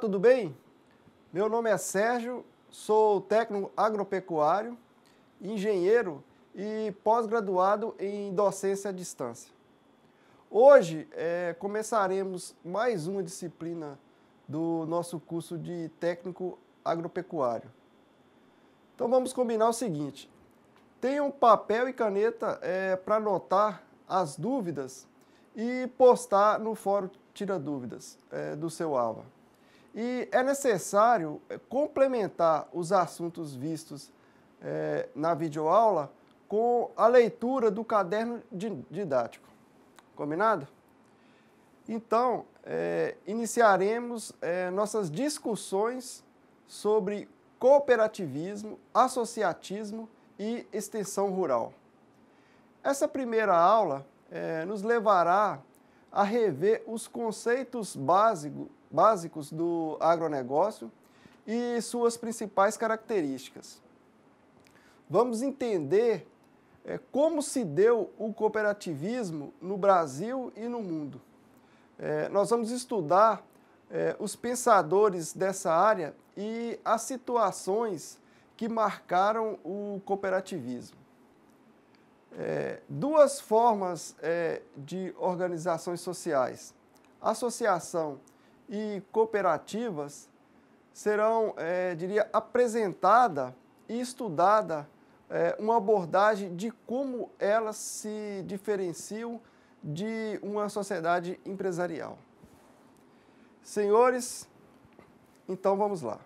tudo bem? Meu nome é Sérgio, sou técnico agropecuário, engenheiro e pós-graduado em docência à distância. Hoje é, começaremos mais uma disciplina do nosso curso de técnico agropecuário. Então vamos combinar o seguinte: um papel e caneta é, para anotar as dúvidas e postar no fórum Tira Dúvidas é, do seu AVA. E é necessário eh, complementar os assuntos vistos é, na videoaula com a leitura do caderno didático. Combinado? Então, é, iniciaremos é, nossas discussões sobre cooperativismo, associatismo e extensão rural. Essa primeira aula nos levará a rever os conceitos básico, básicos do agronegócio e suas principais características. Vamos entender é, como se deu o cooperativismo no Brasil e no mundo. É, nós vamos estudar é, os pensadores dessa área e as situações que marcaram o cooperativismo. É, duas formas é, de organizações sociais: associação e cooperativas serão, é, diria, apresentada e estudada é, uma abordagem de como elas se diferenciam de uma sociedade empresarial. Senhores, então vamos lá.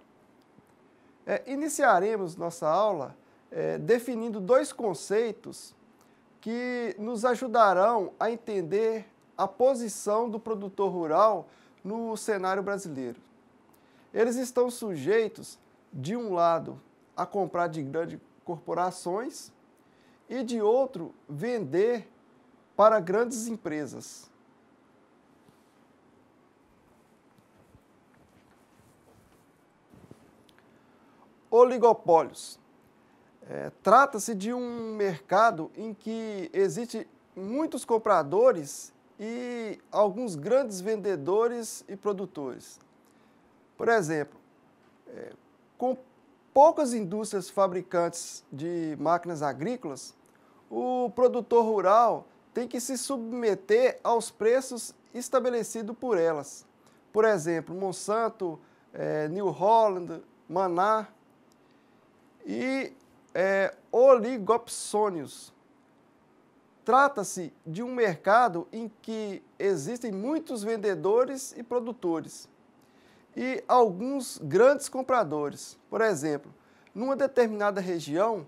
É, iniciaremos nossa aula é, definindo dois conceitos que nos ajudarão a entender a posição do produtor rural no cenário brasileiro. Eles estão sujeitos, de um lado, a comprar de grandes corporações e, de outro, vender para grandes empresas. Oligopólios. É, Trata-se de um mercado em que existe muitos compradores e alguns grandes vendedores e produtores. Por exemplo, é, com poucas indústrias fabricantes de máquinas agrícolas, o produtor rural tem que se submeter aos preços estabelecidos por elas. Por exemplo, Monsanto, é, New Holland, Maná e é, oligopsônios. Trata-se de um mercado em que existem muitos vendedores e produtores e alguns grandes compradores. Por exemplo, numa determinada região,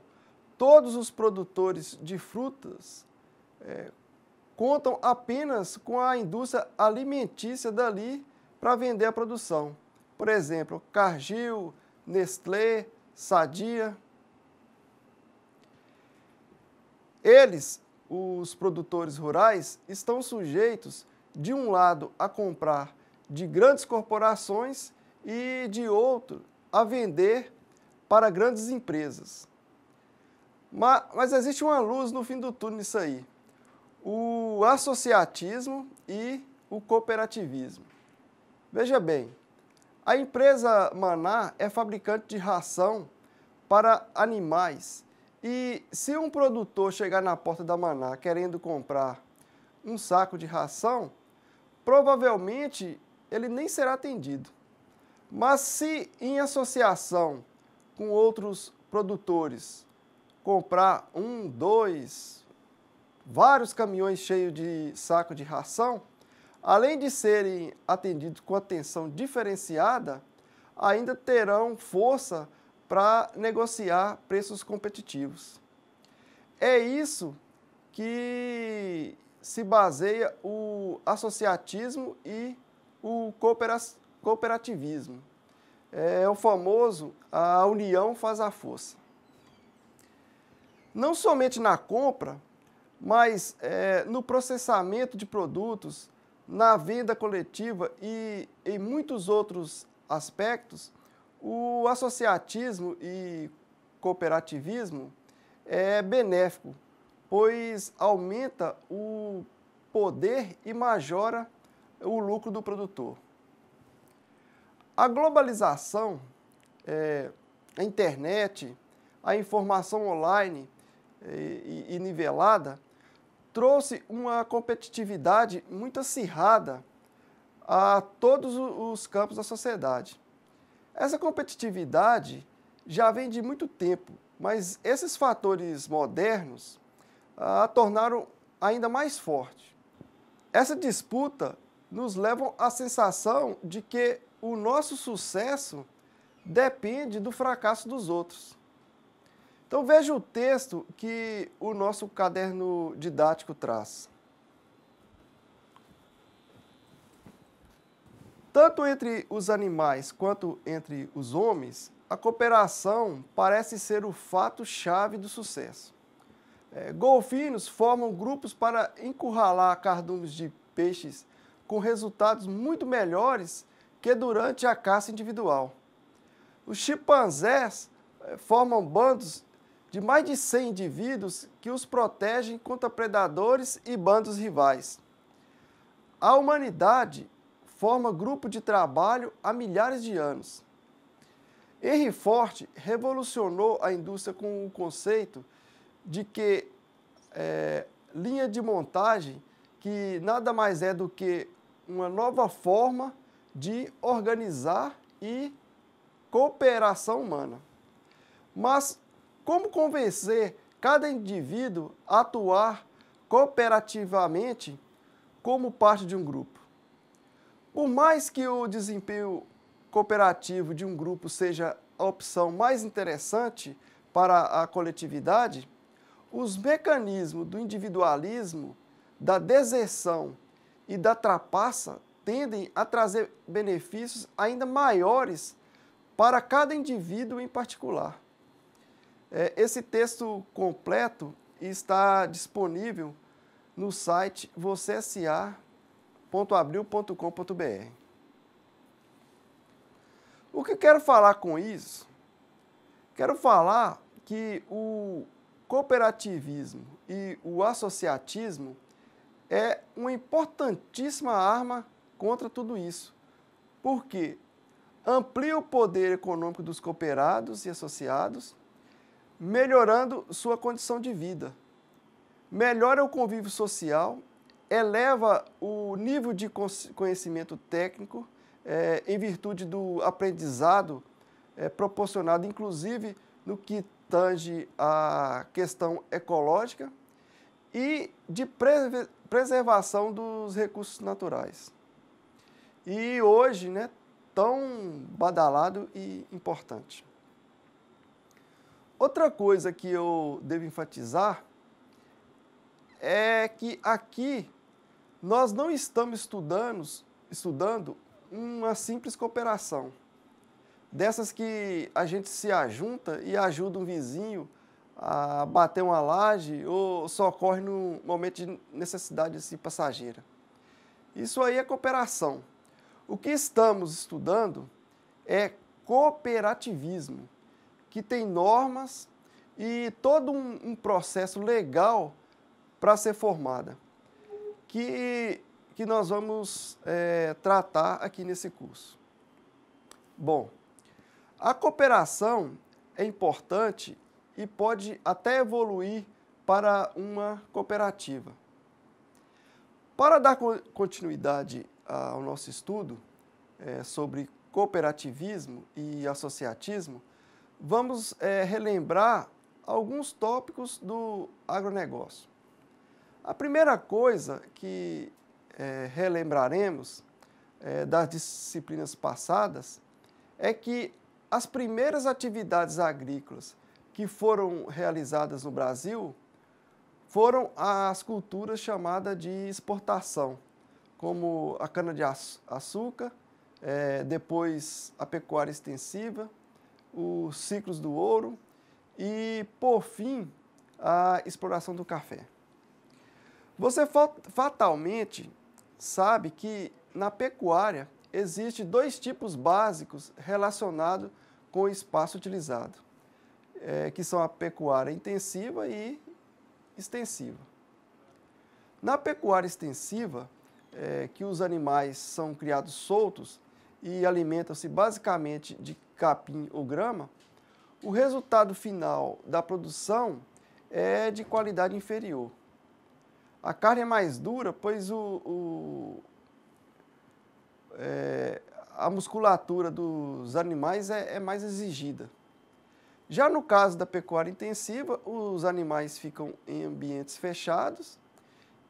todos os produtores de frutas é, contam apenas com a indústria alimentícia dali para vender a produção. Por exemplo, Cargill, Nestlé, Sadia. Eles os produtores rurais estão sujeitos, de um lado, a comprar de grandes corporações e, de outro, a vender para grandes empresas. Mas, mas existe uma luz no fim do túnel nisso aí: o associatismo e o cooperativismo. Veja bem, a empresa Maná é fabricante de ração para animais e se um produtor chegar na porta da Maná querendo comprar um saco de ração, provavelmente ele nem será atendido. Mas se em associação com outros produtores comprar um, dois, vários caminhões cheios de saco de ração, além de serem atendidos com atenção diferenciada, ainda terão força para negociar preços competitivos. É isso que se baseia o associatismo e o cooperativismo. É o famoso a união faz a força. Não somente na compra, mas é, no processamento de produtos, na venda coletiva e em muitos outros aspectos, o associatismo e cooperativismo é benéfico, pois aumenta o poder e majora o lucro do produtor. A globalização, é, a internet, a informação online é, e, e nivelada trouxe uma competitividade muito acirrada a todos os campos da sociedade. Essa competitividade já vem de muito tempo, mas esses fatores modernos ah, a tornaram ainda mais forte. Essa disputa nos leva à sensação de que o nosso sucesso depende do fracasso dos outros. Então veja o texto que o nosso caderno didático traz. Tanto entre os animais quanto entre os homens, a cooperação parece ser o fato-chave do sucesso. É, golfinhos formam grupos para encurralar cardumes de peixes com resultados muito melhores que durante a caça individual. Os chimpanzés é, formam bandos de mais de 100 indivíduos que os protegem contra predadores e bandos rivais. A humanidade forma grupo de trabalho há milhares de anos. Henry Ford revolucionou a indústria com o conceito de que é, linha de montagem, que nada mais é do que uma nova forma de organizar e cooperação humana. Mas como convencer cada indivíduo a atuar cooperativamente como parte de um grupo? Por mais que o desempenho cooperativo de um grupo seja a opção mais interessante para a coletividade, os mecanismos do individualismo, da deserção e da trapaça tendem a trazer benefícios ainda maiores para cada indivíduo em particular. É, esse texto completo está disponível no site vocêsa.com.br www.abril.com.br. O que eu quero falar com isso? Quero falar que o cooperativismo e o associatismo é uma importantíssima arma contra tudo isso. porque Amplia o poder econômico dos cooperados e associados, melhorando sua condição de vida. Melhora o convívio social eleva o nível de conhecimento técnico é, em virtude do aprendizado é, proporcionado, inclusive no que tange à questão ecológica e de pre preservação dos recursos naturais. E hoje, né, tão badalado e importante. Outra coisa que eu devo enfatizar é que aqui nós não estamos estudando, estudando uma simples cooperação, dessas que a gente se ajunta e ajuda um vizinho a bater uma laje ou socorre no momento de necessidade assim, passageira. Isso aí é cooperação. O que estamos estudando é cooperativismo, que tem normas e todo um, um processo legal para ser formada que, que nós vamos é, tratar aqui nesse curso. Bom, a cooperação é importante e pode até evoluir para uma cooperativa. Para dar continuidade ao nosso estudo é, sobre cooperativismo e associatismo, vamos é, relembrar alguns tópicos do agronegócio. A primeira coisa que é, relembraremos é, das disciplinas passadas é que as primeiras atividades agrícolas que foram realizadas no Brasil foram as culturas chamadas de exportação, como a cana-de-açúcar, é, depois a pecuária extensiva, os ciclos do ouro e, por fim, a exploração do café. Você fatalmente sabe que na pecuária existem dois tipos básicos relacionados com o espaço utilizado, é, que são a pecuária intensiva e extensiva. Na pecuária extensiva, é, que os animais são criados soltos e alimentam-se basicamente de capim ou grama, o resultado final da produção é de qualidade inferior. A carne é mais dura, pois o, o é, a musculatura dos animais é, é mais exigida. Já no caso da pecuária intensiva, os animais ficam em ambientes fechados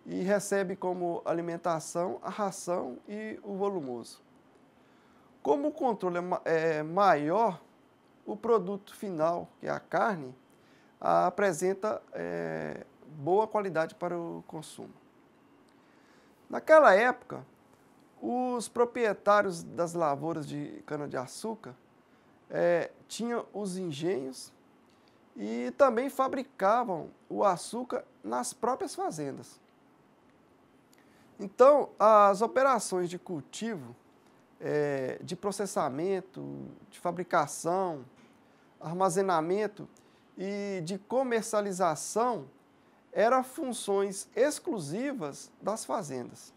e recebem como alimentação a ração e o volumoso. Como o controle é, é maior, o produto final, que é a carne, apresenta é, boa qualidade para o consumo. Naquela época, os proprietários das lavouras de cana-de-açúcar é, tinham os engenhos e também fabricavam o açúcar nas próprias fazendas. Então, as operações de cultivo, é, de processamento, de fabricação, armazenamento e de comercialização eram funções exclusivas das fazendas.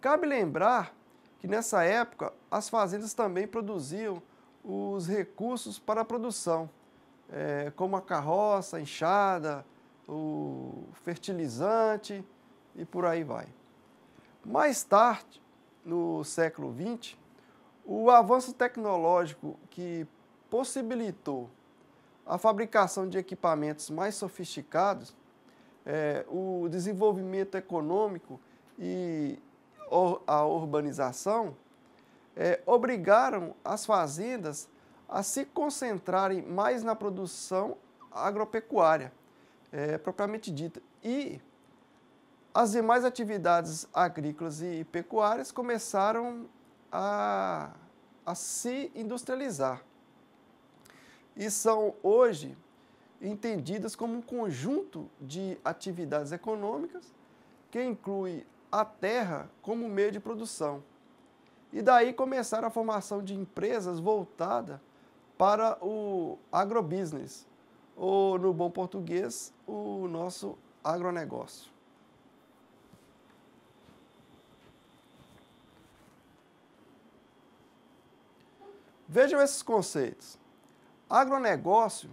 Cabe lembrar que nessa época as fazendas também produziam os recursos para a produção, eh, como a carroça, a enxada, o fertilizante e por aí vai. Mais tarde, no século XX, o avanço tecnológico que possibilitou a fabricação de equipamentos mais sofisticados é, o desenvolvimento econômico e a urbanização é, obrigaram as fazendas a se concentrarem mais na produção agropecuária, é, propriamente dita, e as demais atividades agrícolas e pecuárias começaram a, a se industrializar. E são hoje entendidas como um conjunto de atividades econômicas que inclui a terra como meio de produção. E daí começaram a formação de empresas voltada para o agrobusiness, ou no bom português, o nosso agronegócio. Vejam esses conceitos. Agronegócio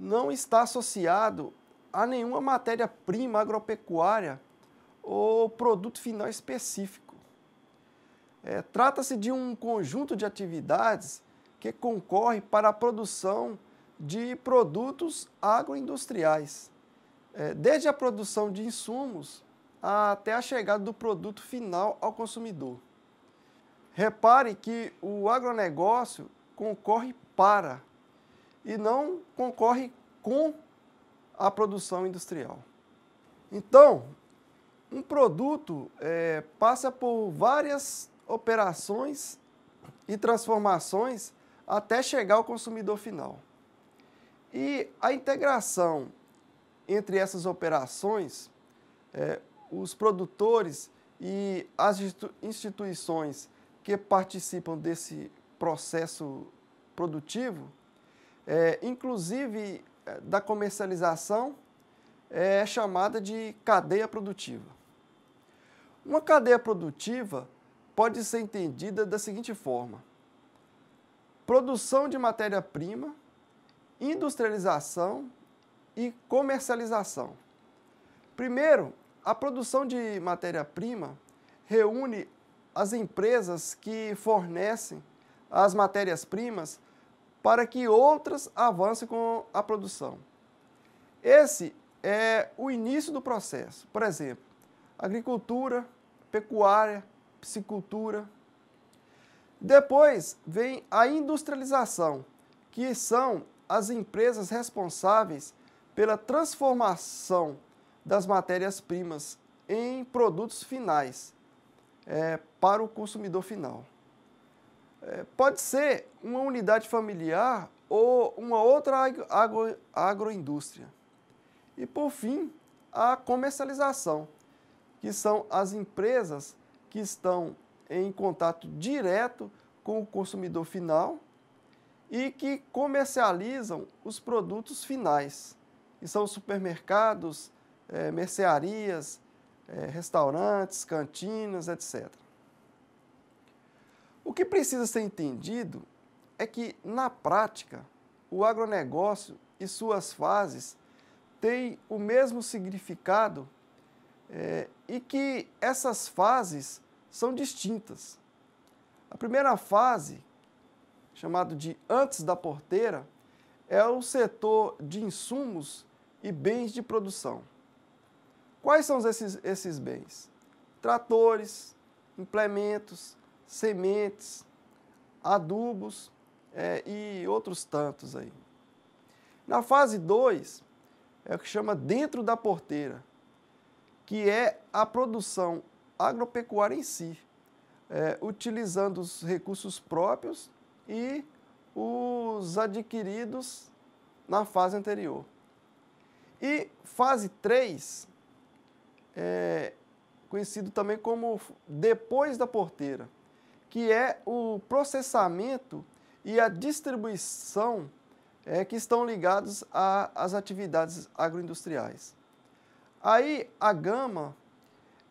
não está associado a nenhuma matéria-prima agropecuária ou produto final específico. É, Trata-se de um conjunto de atividades que concorre para a produção de produtos agroindustriais, é, desde a produção de insumos até a chegada do produto final ao consumidor. Repare que o agronegócio concorre para e não concorre com a produção industrial. Então, um produto é, passa por várias operações e transformações até chegar ao consumidor final. E a integração entre essas operações, é, os produtores e as instituições que participam desse processo produtivo é, inclusive é, da comercialização, é chamada de cadeia produtiva. Uma cadeia produtiva pode ser entendida da seguinte forma: produção de matéria-prima, industrialização e comercialização. Primeiro, a produção de matéria-prima reúne as empresas que fornecem as matérias-primas para que outras avancem com a produção. Esse é o início do processo. Por exemplo, agricultura, pecuária, piscicultura. Depois vem a industrialização, que são as empresas responsáveis pela transformação das matérias-primas em produtos finais é, para o consumidor final. É, pode ser uma unidade familiar ou uma outra agro, agroindústria. E por fim, a comercialização, que são as empresas que estão em contato direto com o consumidor final e que comercializam os produtos finais, que são supermercados, é, mercearias, é, restaurantes, cantinas, etc. O que precisa ser entendido é que, na prática, o agronegócio e suas fases têm o mesmo significado é, e que essas fases são distintas. A primeira fase, chamada de antes da porteira, é o setor de insumos e bens de produção. Quais são esses, esses bens? Tratores, implementos, sementes, adubos é, e outros tantos aí. Na fase 2, é o que chama dentro da porteira, que é a produção agropecuária em si, é, utilizando os recursos próprios e os adquiridos na fase anterior. E fase 3, é, conhecido também como depois da porteira que é o processamento e a distribuição é, que estão ligados às atividades agroindustriais. Aí a gama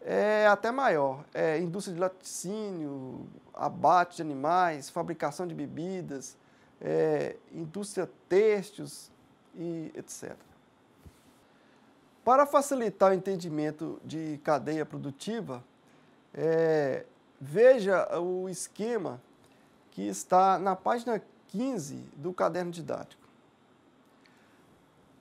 é até maior, é indústria de laticínio, abate de animais, fabricação de bebidas, é, indústria têxteis e etc. Para facilitar o entendimento de cadeia produtiva, é, veja o esquema que está na página 15 do caderno didático.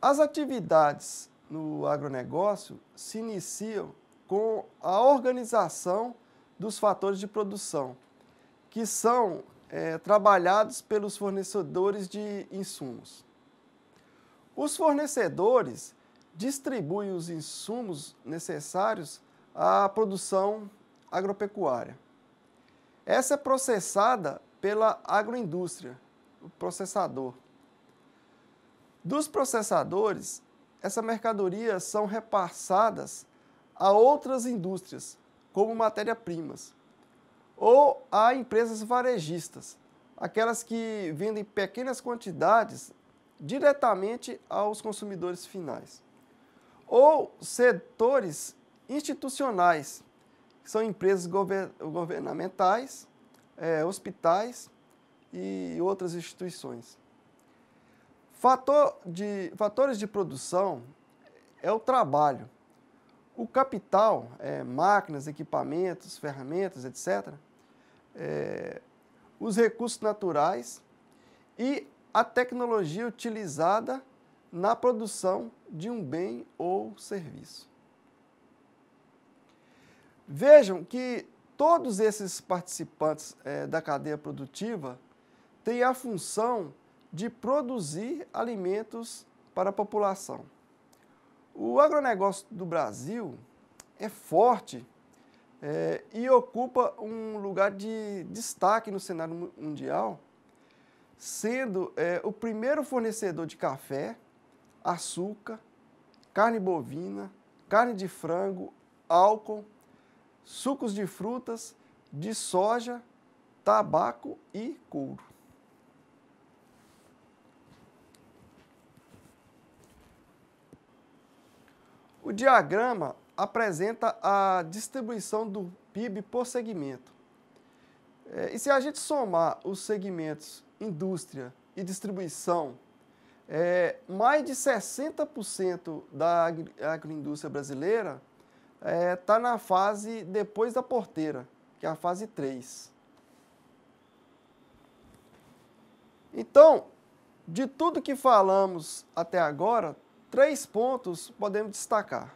As atividades no agronegócio se iniciam com a organização dos fatores de produção, que são é, trabalhados pelos fornecedores de insumos. Os fornecedores distribuem os insumos necessários à produção agropecuária. Essa é processada pela agroindústria, o processador. Dos processadores, essa mercadoria são repassadas a outras indústrias, como matéria-primas, ou a empresas varejistas, aquelas que vendem pequenas quantidades diretamente aos consumidores finais, ou setores institucionais, que são empresas govern governamentais, é, hospitais e outras instituições. Fator de, fatores de produção é o trabalho. O capital, é, máquinas, equipamentos, ferramentas, etc., é, os recursos naturais e a tecnologia utilizada na produção de um bem ou serviço. Vejam que todos esses participantes é, da cadeia produtiva têm a função de produzir alimentos para a população. O agronegócio do Brasil é forte é, e ocupa um lugar de destaque no cenário mundial, sendo é, o primeiro fornecedor de café, açúcar, carne bovina, carne de frango, álcool sucos de frutas, de soja, tabaco e couro. O diagrama apresenta a distribuição do PIB por segmento. É, e se a gente somar os segmentos indústria e distribuição, é, mais de 60% da agroindústria brasileira está é, tá na fase depois da porteira, que é a fase 3. Então, de tudo que falamos até agora, três pontos podemos destacar.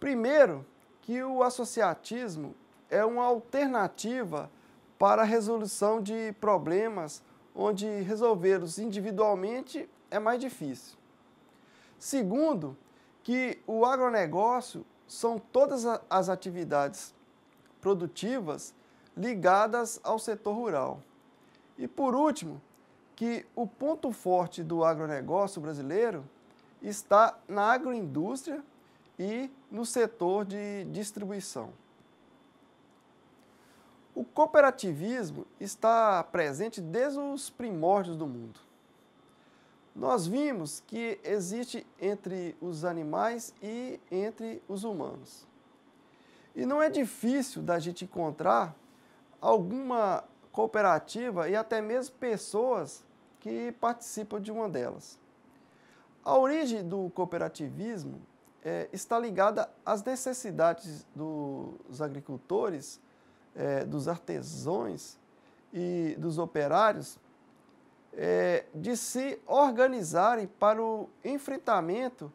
Primeiro, que o associatismo é uma alternativa para a resolução de problemas onde resolvê-los individualmente é mais difícil. Segundo, que o agronegócio são todas as atividades produtivas ligadas ao setor rural. E por último, que o ponto forte do agronegócio brasileiro está na agroindústria e no setor de distribuição. O cooperativismo está presente desde os primórdios do mundo nós vimos que existe entre os animais e entre os humanos. E não é difícil da gente encontrar alguma cooperativa e até mesmo pessoas que participam de uma delas. A origem do cooperativismo é, está ligada às necessidades dos agricultores, é, dos artesãos e dos operários é, de se organizarem para o enfrentamento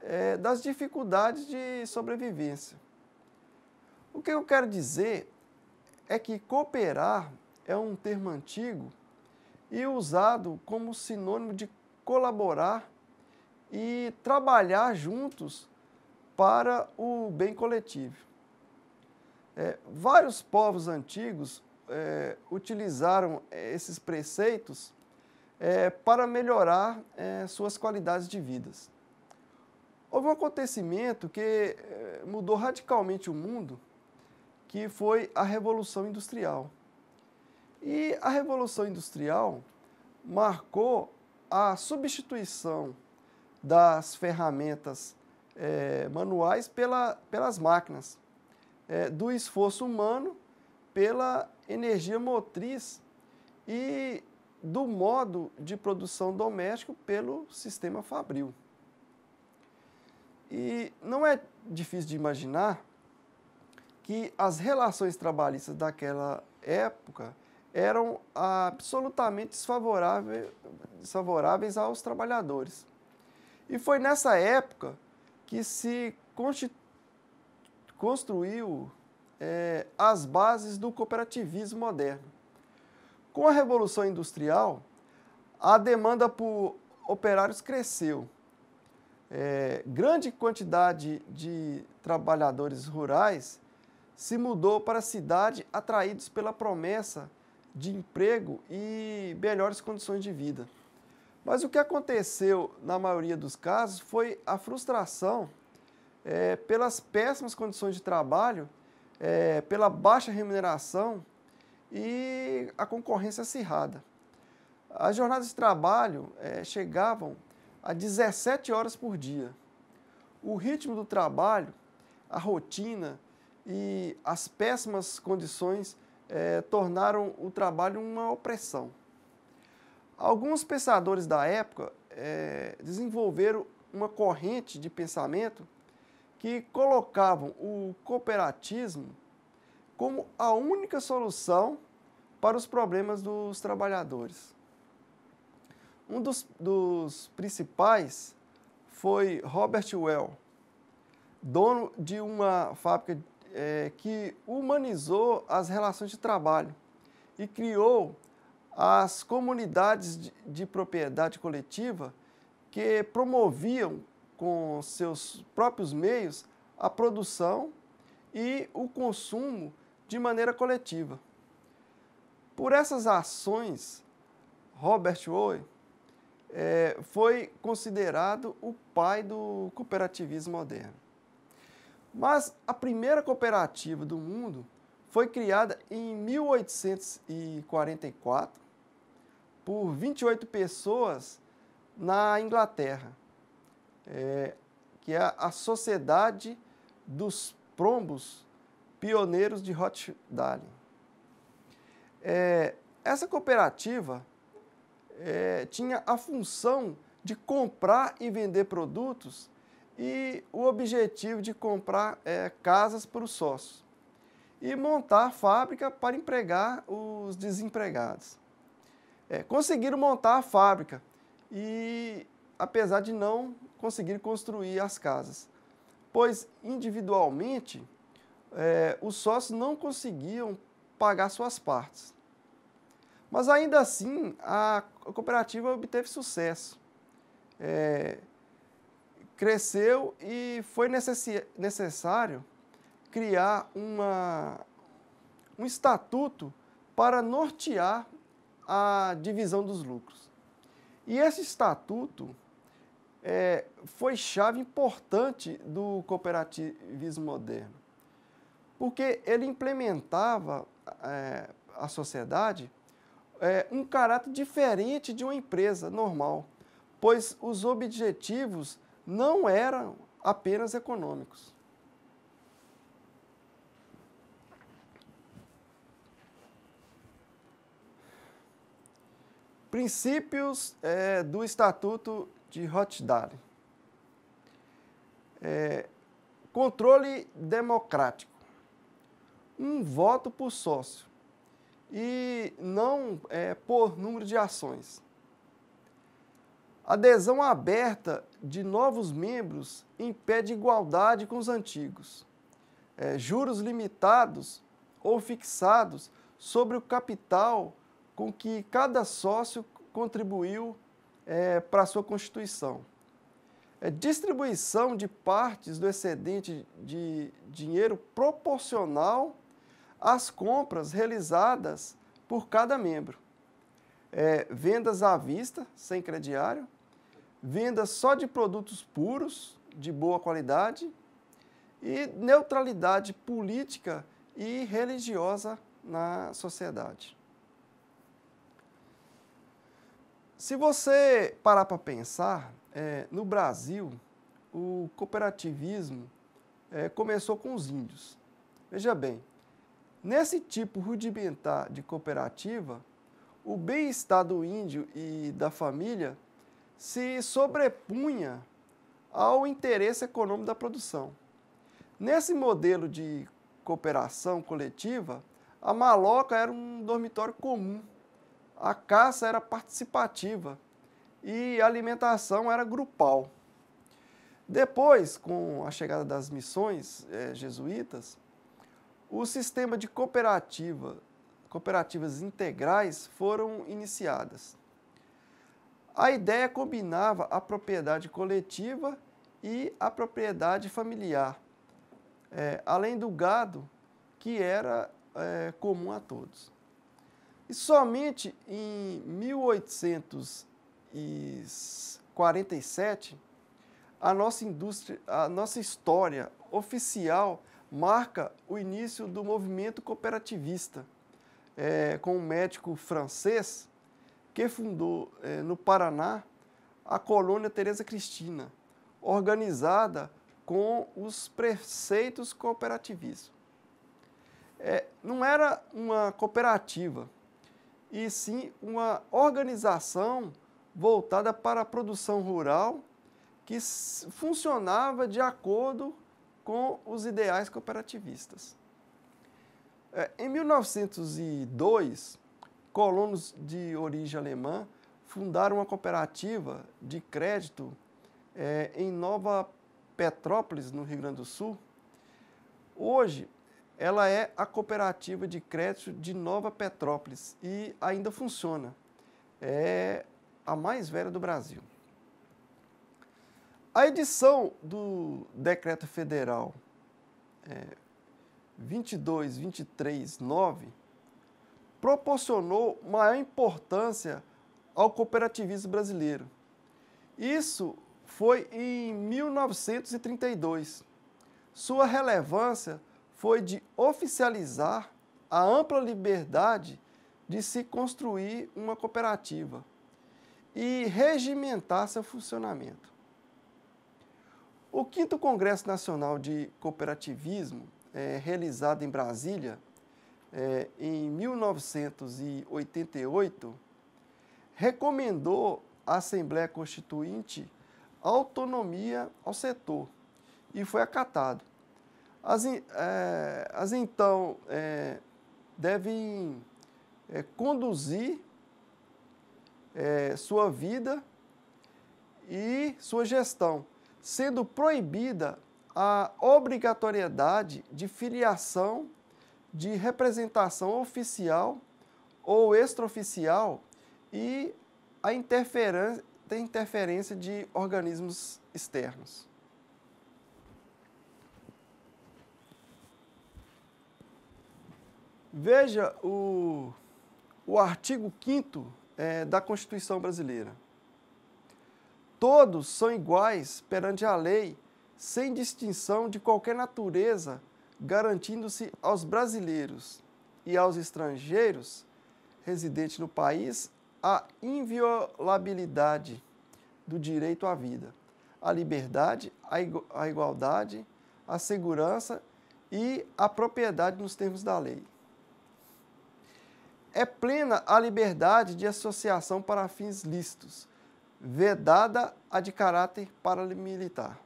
é, das dificuldades de sobrevivência. O que eu quero dizer é que cooperar é um termo antigo e usado como sinônimo de colaborar e trabalhar juntos para o bem coletivo. É, vários povos antigos é, utilizaram é, esses preceitos é, para melhorar é, suas qualidades de vidas. Houve um acontecimento que é, mudou radicalmente o mundo, que foi a Revolução Industrial. E a Revolução Industrial marcou a substituição das ferramentas é, manuais pela, pelas máquinas, é, do esforço humano pela energia motriz e do modo de produção doméstico pelo sistema fabril. E não é difícil de imaginar que as relações trabalhistas daquela época eram absolutamente desfavoráveis, aos trabalhadores. E foi nessa época que se construiu é, as bases do cooperativismo moderno. Com a Revolução Industrial, a demanda por operários cresceu. É, grande quantidade de trabalhadores rurais se mudou para a cidade atraídos pela promessa de emprego e melhores condições de vida. Mas o que aconteceu na maioria dos casos foi a frustração é, pelas péssimas condições de trabalho, é, pela baixa remuneração e a concorrência acirrada. As jornadas de trabalho é, chegavam a 17 horas por dia. O ritmo do trabalho, a rotina e as péssimas condições é, tornaram o trabalho uma opressão. Alguns pensadores da época é, desenvolveram uma corrente de pensamento que colocavam o cooperatismo como a única solução para os problemas dos trabalhadores. Um dos, dos principais foi Robert Well, dono de uma fábrica é, que humanizou as relações de trabalho e criou as comunidades de, de propriedade coletiva que promoviam com seus próprios meios a produção e o consumo de maneira coletiva. Por essas ações, Robert Owen é, foi considerado o pai do cooperativismo moderno. Mas a primeira cooperativa do mundo foi criada em 1844 por 28 pessoas na Inglaterra, é, que é a Sociedade dos Prombos pioneiros de Hot Darling. É, essa cooperativa é, tinha a função de comprar e vender produtos e o objetivo de comprar é, casas para os sócios e montar fábrica para empregar os desempregados. É, conseguiram montar a fábrica e apesar de não conseguir construir as casas, pois individualmente é, os sócios não conseguiam pagar suas partes. Mas ainda assim, a cooperativa obteve sucesso. É, cresceu e foi necessário criar uma, um estatuto para nortear a divisão dos lucros. E esse estatuto é, foi chave importante do cooperativismo moderno porque ele implementava é, a sociedade é, um caráter diferente de uma empresa normal, pois os objetivos não eram apenas econômicos. Princípios é, do Estatuto de Rotterdam. É, controle democrático um voto por sócio e não é, por número de ações. Adesão aberta de novos membros impede igualdade com os antigos. É, juros limitados ou fixados sobre o capital com que cada sócio contribuiu é, para a sua constituição. É, distribuição de partes do excedente de dinheiro proporcional as compras realizadas por cada membro. É, vendas à vista, sem crediário, vendas só de produtos puros, de boa qualidade, e neutralidade política e religiosa na sociedade. Se você parar para pensar, é, no Brasil, o cooperativismo é, começou com os índios. Veja bem, Nesse tipo rudimentar de cooperativa, o bem-estar do índio e da família se sobrepunha ao interesse econômico da produção. Nesse modelo de cooperação coletiva, a maloca era um dormitório comum, a caça era participativa e a alimentação era grupal. Depois, com a chegada das missões é, jesuítas, o sistema de cooperativa, cooperativas integrais foram iniciadas. A ideia combinava a propriedade coletiva e a propriedade familiar, é, além do gado, que era é, comum a todos. E somente em 1847, a nossa indústria, a nossa história oficial marca o início do movimento cooperativista, é, com um médico francês que fundou é, no Paraná a colônia Teresa Cristina, organizada com os preceitos cooperativistas. É, não era uma cooperativa, e sim uma organização voltada para a produção rural que funcionava de acordo com os ideais cooperativistas. É, em 1902, colonos de origem alemã fundaram uma cooperativa de crédito é, em Nova Petrópolis, no Rio Grande do Sul. Hoje, ela é a cooperativa de crédito de Nova Petrópolis e ainda funciona. É a mais velha do Brasil. A edição do Decreto Federal é, 9 proporcionou maior importância ao cooperativismo brasileiro. Isso foi em 1932. Sua relevância foi de oficializar a ampla liberdade de se construir uma cooperativa e regimentar seu funcionamento. O 5 Congresso Nacional de Cooperativismo, é, realizado em Brasília é, em 1988, recomendou à Assembleia Constituinte autonomia ao setor e foi acatado. As, é, as então é, devem é, conduzir é, sua vida e sua gestão sendo proibida a obrigatoriedade de filiação de representação oficial ou extraoficial e a interferência, a interferência de organismos externos. Veja o, o artigo 5 é, eh, da Constituição Brasileira. Todos são iguais perante a lei, sem distinção de qualquer natureza, garantindo-se aos brasileiros e aos estrangeiros residentes no país a inviolabilidade do direito à vida, à liberdade, à igualdade, à segurança e à propriedade nos termos da lei. É plena a liberdade de associação para fins lícitos, vedada a de caráter paramilitar.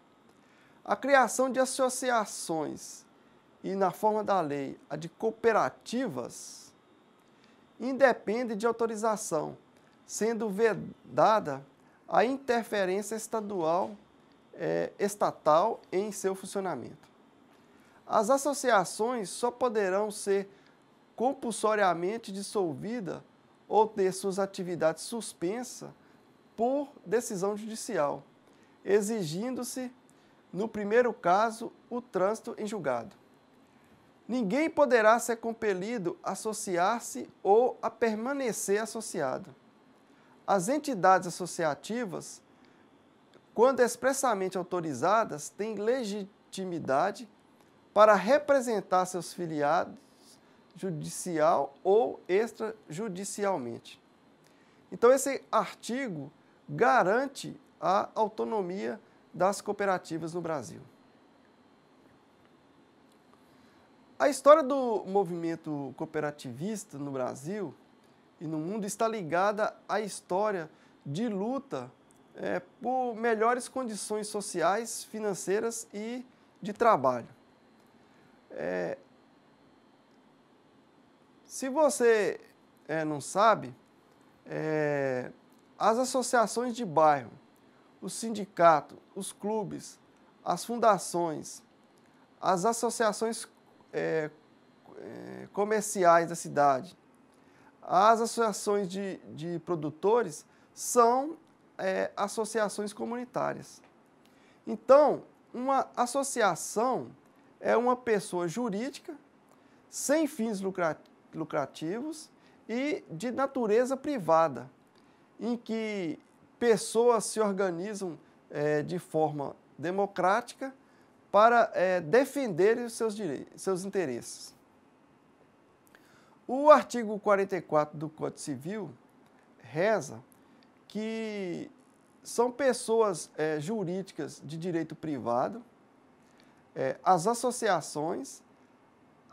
A criação de associações e, na forma da lei, a de cooperativas, independe de autorização, sendo vedada a interferência estadual, eh, estatal em seu funcionamento. As associações só poderão ser compulsoriamente dissolvidas ou ter suas atividades suspensas por decisão judicial, exigindo-se, no primeiro caso, o trânsito em julgado. Ninguém poderá ser compelido a associar-se ou a permanecer associado. As entidades associativas, quando expressamente autorizadas, têm legitimidade para representar seus filiados judicial ou extrajudicialmente. Então, esse artigo garante a autonomia das cooperativas no Brasil. A história do movimento cooperativista no Brasil e no mundo está ligada à história de luta é, por melhores condições sociais, financeiras e de trabalho. É, se você é, não sabe, é, as associações de bairro, o sindicato, os clubes, as fundações, as associações é, é, comerciais da cidade, as associações de, de produtores são é, associações comunitárias. Então, uma associação é uma pessoa jurídica sem fins lucrativos e de natureza privada em que pessoas se organizam é, de forma democrática para é, defenderem os seus, direitos, seus interesses. O artigo 44 do Código Civil reza que são pessoas é, jurídicas de direito privado, é, as associações,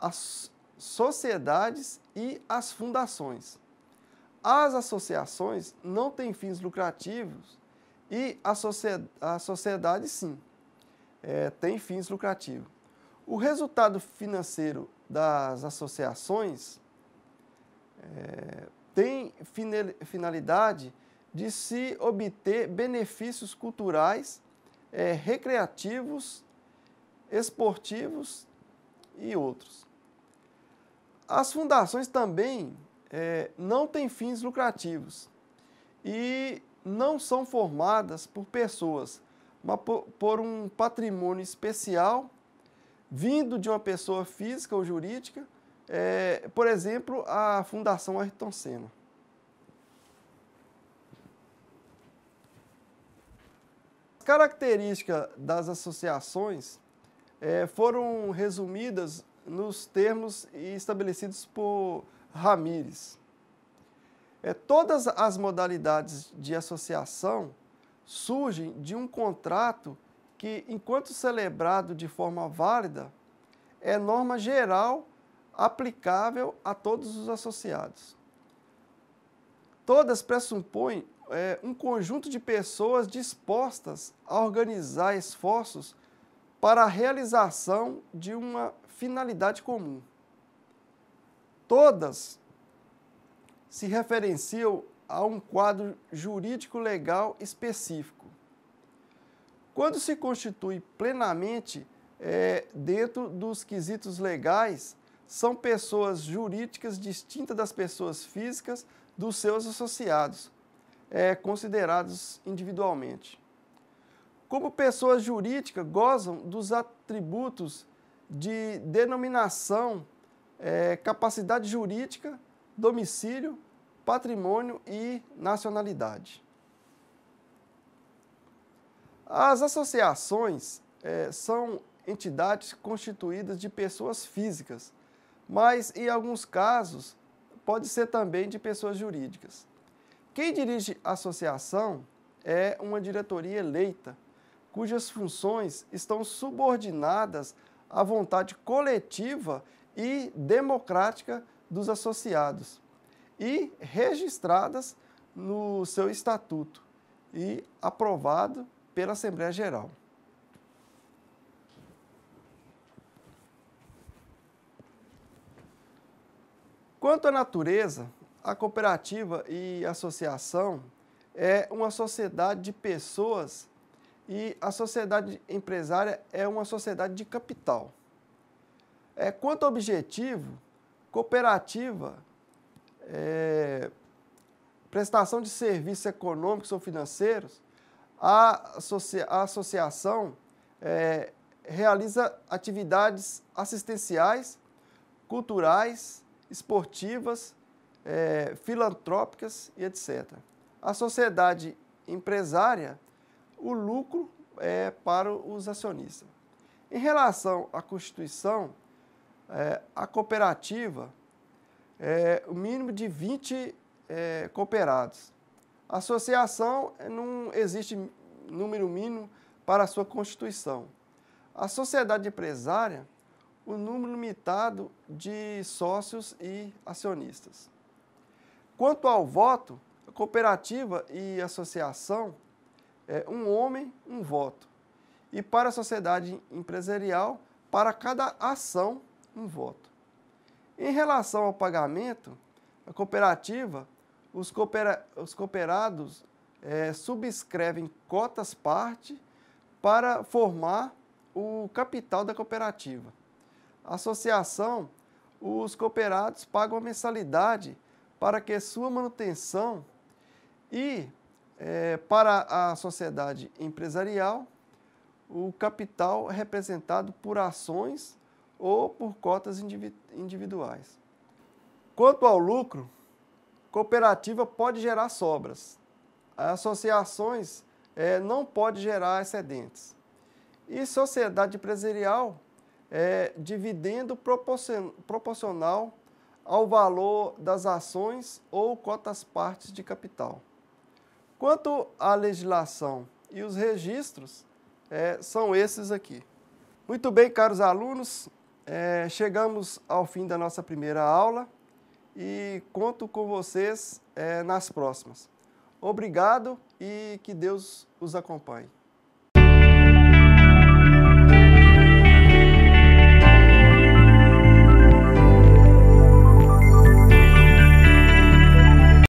as sociedades e as fundações. As associações não têm fins lucrativos e a, sociedade, a sociedade sim, é, tem fins lucrativos. O resultado financeiro das associações é, tem finalidade de se obter benefícios culturais, é, recreativos, esportivos e outros. As fundações também é, não têm fins lucrativos e não são formadas por pessoas, mas por, por um patrimônio especial vindo de uma pessoa física ou jurídica, é, por exemplo, a Fundação Ayrton Senna. As características das associações é, foram resumidas nos termos estabelecidos por Ramires. É, todas as modalidades de associação surgem de um contrato que, enquanto celebrado de forma válida, é norma geral aplicável a todos os associados. Todas pressupõem é, um conjunto de pessoas dispostas a organizar esforços para a realização de uma finalidade comum. Todas se referenciam a um quadro jurídico legal específico. Quando se constitui plenamente é, dentro dos quesitos legais, são pessoas jurídicas distintas das pessoas físicas dos seus associados, é, considerados individualmente. Como pessoa jurídica, gozam dos atributos de denominação é, capacidade jurídica, domicílio, patrimônio e nacionalidade. As associações é, são entidades constituídas de pessoas físicas, mas em alguns casos pode ser também de pessoas jurídicas. Quem dirige a associação é uma diretoria eleita, cujas funções estão subordinadas à vontade coletiva e democrática dos associados e registradas no seu estatuto e aprovado pela Assembleia Geral. Quanto à natureza, a cooperativa e associação é uma sociedade de pessoas e a sociedade empresária é uma sociedade de capital. É, quanto ao objetivo, cooperativa, é, prestação de serviços econômicos ou financeiros, a, associa a associação é, realiza atividades assistenciais, culturais, esportivas, é, filantrópicas e etc. A sociedade empresária, o lucro é para os acionistas. Em relação à Constituição, é, a cooperativa, é, o mínimo de 20 é, cooperados. A associação não existe número mínimo para a sua constituição. A sociedade empresária, o número limitado de sócios e acionistas. Quanto ao voto, a cooperativa e associação é um homem, um voto. E para a sociedade empresarial, para cada ação um voto. Em relação ao pagamento, a cooperativa, os, coopera os cooperados é, subscrevem cotas parte para formar o capital da cooperativa. associação, os cooperados pagam a mensalidade para que sua manutenção e é, para a sociedade empresarial, o capital é representado por ações ou por cotas individuais. Quanto ao lucro, cooperativa pode gerar sobras. Associações é, não pode gerar excedentes. E sociedade empresarial é dividendo proporcional ao valor das ações ou cotas partes de capital. Quanto à legislação e os registros, é, são esses aqui. Muito bem, caros alunos, é, chegamos ao fim da nossa primeira aula e conto com vocês é, nas próximas. Obrigado e que Deus os acompanhe.